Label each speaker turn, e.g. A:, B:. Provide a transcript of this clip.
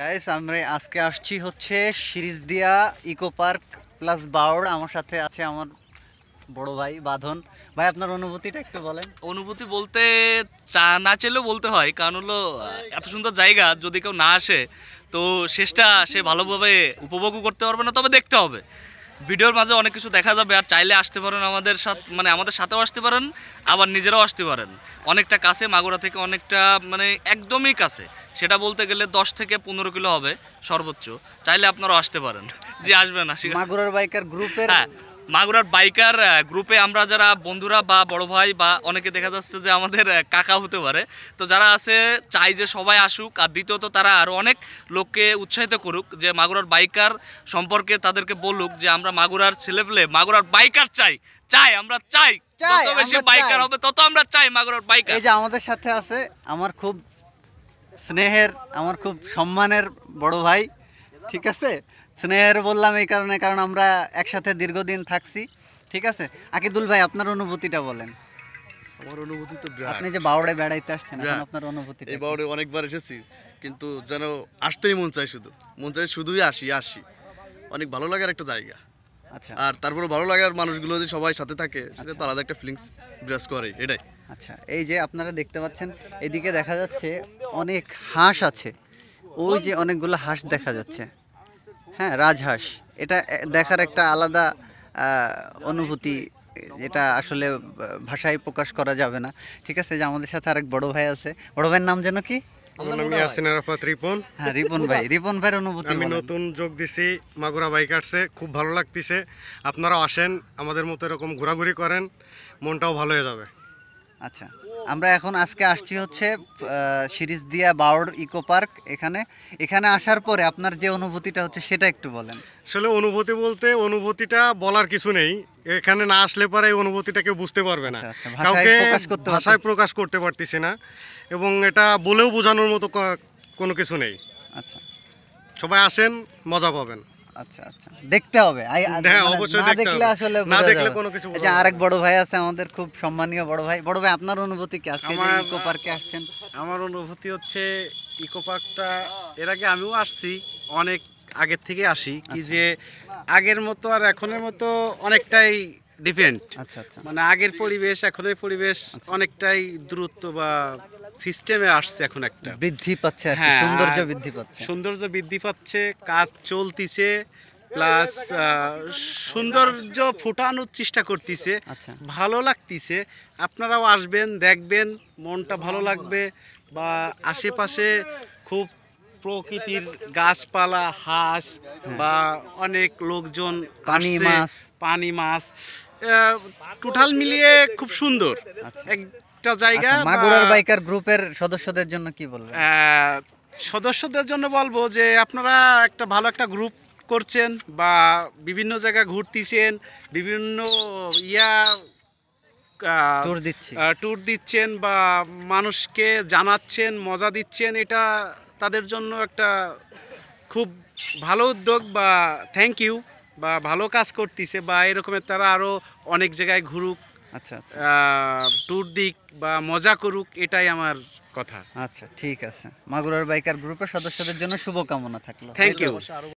A: Guys আমরা আজকে আসছি হচ্ছে সিরিজ দিয়া ইকো পার্ক প্লাস বাউড় আমার সাথে আছে আমার বড় ভাই বাঁধন ভাই আপনার অনুভূতিটা একটু বলেন অনুভূতি
B: বলতে চা না চেলেও বলতে হয় কারণ হলো এত সুন্দর জায়গা যদি কেউ না আসে তো শেষটা সে ভালোভাবে উপভোগও করতে পারবে না তবে দেখতে হবে ভিডিওর মাঝে অনেক কিছু দেখা যাবে আর চাইলে আসতে পারেন আমাদের সাথে মানে আমাদের সাথেও আসতে পারেন আবার নিজেরাও আসতে পারেন অনেকটা কাছে মাগুরা থেকে অনেকটা মানে একদমই কাছে সেটা বলতে গেলে দশ থেকে পনেরো কিলো হবে সর্বোচ্চ চাইলে আপনারাও আসতে পারেন যে আসবেন আসি
A: মাগুরার বাইকার গ্রুপের
B: মাগুরার বাইকার গ্রুপে আমরা যারা বন্ধুরা বা বড় ভাই বা অনেকে দেখা যাচ্ছে যে আমাদের কাকা হতে পারে তো যারা আছে চাই যে সবাই আসুক আর দ্বিতীয়ত তারা আরও অনেক লোককে উৎসাহিত করুক যে মাগুরার বাইকার সম্পর্কে তাদেরকে বলুক যে আমরা মাগুরার ছেলে পেলে মাগুরার বাইকার চাই চাই আমরা চাই যত বেশি বাইকার হবে তত আমরা চাই মাগুরার
A: বাইকার এই যে আমাদের সাথে আছে আমার খুব স্নেহের আমার খুব সম্মানের বড় ভাই ঠিক আছে স্নেহের বললাম এই কারণে কারণ আমরা একসাথে দীর্ঘদিন থাকছি ঠিক আছে আকিদুল ভাই আপনার অনুভূতিটা বলেন আমার অনুভূতি তো আপনি যে বাউড়ে বেড়াইতে আসছেন আপনার অনুভূতি এই বাউড়ে অনেকবার এসেছি কিন্তু যেন আসতেই মন চাই শুধু মন চাই শুধুই আসি আসি অনেক ভালো লাগার একটা জায়গা আচ্ছা আর তারপরে ভালো লাগার মানুষগুলো যে সবাই সাথে থাকে সেটা আচ্ছা। তো আলাদা একটা ফিলিংস বিরাজ করে এটাই আচ্ছা এই যে আপনারা দেখতে পাচ্ছেন এদিকে দেখা যাচ্ছে অনেক হাঁস আছে ওই যে অনেকগুলো হাঁস দেখা যাচ্ছে হ্যাঁ রাজহাঁস এটা দেখার একটা আলাদা অনুভূতি এটা আসলে ভাষায় প্রকাশ করা যাবে না ঠিক আছে যে আমাদের সাথে আরেক বড় ভাই আছে বড় ভাইয়ের নাম যেন কি আপনারা
C: রিপন হ্যাঁ রিপন ভাই
A: রিপন ভাইয়ের অনুভূতি আমি নতুন যোগ খুব ভালো লাগতেছে আপনারাও আসেন আমাদের মতো এরকম ঘোরাঘুরি করেন মনটাও ভালো হয়ে যাবে আচ্ছা আমরা এখন আজকে আসছি হচ্ছে সিরিজ দিয়া বাউড ইকো পার্ক এখানে এখানে আসার পরে আপনার যে অনুভূতিটা হচ্ছে সেটা একটু বলেন আসলে অনুভূতি বলতে অনুভূতিটা বলার
C: কিছু নেই এখানে না আসলে পরে এই অনুভূতিটা কেউ বুঝতে পারবে না আচ্ছা, আচ্ছা, কাউকে ভাষায় প্রকাশ করতে পারতেছি না এবং এটা বলেও বোঝানোর মতো কোনো কিছু নেই আচ্ছা
A: সবাই আসেন মজা পাবেন আচ্ছা আচ্ছা দেখতে হবে হ্যাঁ, মানে না দেখলে আসলে আচ্ছা আরেক বড় ভাই আছে আমাদের খুব সম্মানীয় বড় ভাই বড় ভাই আপনার অনুভূতি কি আজকে ইকো পার্কে আসছেন
C: আমার অনুভূতি হচ্ছে ইকো পার্কটা এর আগে আমিও আসছি অনেক আগের থেকে আসি কি আচ্ছা। যে আগের মতো আর এখনের মতো অনেকটাই ডিফেন্ট আচ্ছা আচ্ছা মানে আগের পরিবেশ এখনের পরিবেশ আচ্ছা। অনেকটাই দূরত্ব বা সিস্টেমে আসছে এখন একটা বৃদ্ধি
A: পাচ্ছে হ্যাঁ, সৌন্দর্য বৃদ্ধি পাচ্ছে
C: সৌন্দর্য বৃদ্ধি পাচ্ছে কাজ চলতিছে প্লাস সৌন্দর্য ফোটানোর চেষ্টা করতেছে আচ্ছা। ভালো লাগতিছে আপনারাও আসবেন দেখবেন মনটা ভালো লাগবে বা আশেপাশে খুব প্রকৃতির গাছপালা হাঁস হ্যাঁ। বা অনেক লোকজন পানি মাছ পানি মাছ
A: টোটাল মিলিয়ে খুব সুন্দর
C: আচ্ছা। একটা জায়গা আচ্ছা, মাগুরার বাইকার
A: গ্রুপের সদস্যদের জন্য কি বলবেন সদস্যদের জন্য বলবো
C: যে আপনারা একটা ভালো একটা গ্রুপ করছেন বা বিভিন্ন জায়গা ঘুরতেছেন বিভিন্ন ইয়া ট্যুর দিচ্ছেন ট্যুর দিচ্ছেন বা মানুষকে জানাচ্ছেন মজা দিচ্ছেন এটা তাদের জন্য একটা খুব ভালো উদ্যোগ বা থ্যাংক ইউ বা ভালো কাজ করতেছে বা এরকমের তারা আরও অনেক জায়গায় ঘুরুক আচ্ছা ট্যুর আচ্ছা। দিক বা মজা করুক এটাই আমার
A: কথা আচ্ছা ঠিক আছে মাগুরার বাইকার গ্রুপের সদস্যদের জন্য শুভকামনা থাকলো থ্যাংক ইউ